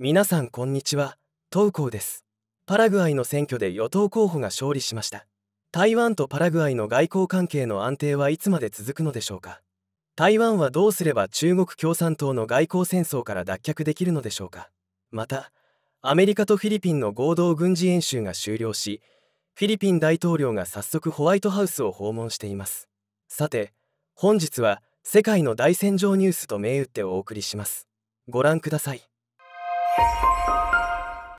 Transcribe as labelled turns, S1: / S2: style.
S1: 皆さんこんにちは東光ですパラグアイの選挙で与党候補が勝利しました台湾とパラグアイの外交関係の安定はいつまで続くのでしょうか台湾はどうすれば中国共産党の外交戦争から脱却できるのでしょうかまたアメリカとフィリピンの合同軍事演習が終了しフィリピン大統領が早速ホワイトハウスを訪問していますさて本日は世界の大戦場ニュースと銘打ってお送りしますご覧ください Música